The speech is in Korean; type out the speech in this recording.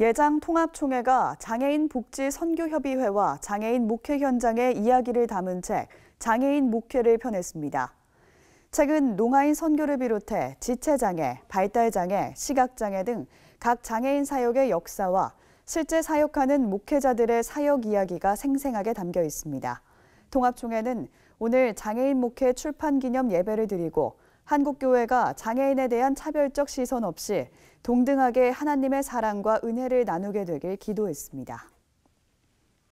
예장 통합총회가 장애인 복지 선교협의회와 장애인 목회 현장의 이야기를 담은 책 장애인 목회를 펴냈습니다. 책은 농아인 선교를 비롯해 지체장애, 발달장애, 시각장애 등 각 장애인 사역의 역사와 실제 사역하는 목회자들의 사역 이야기가 생생하게 담겨 있습니다. 통합총회는 오늘 장애인 목회 출판 기념 예배를 드리고 한국교회가 장애인에 대한 차별적 시선 없이 동등하게 하나님의 사랑과 은혜를 나누게 되길 기도했습니다.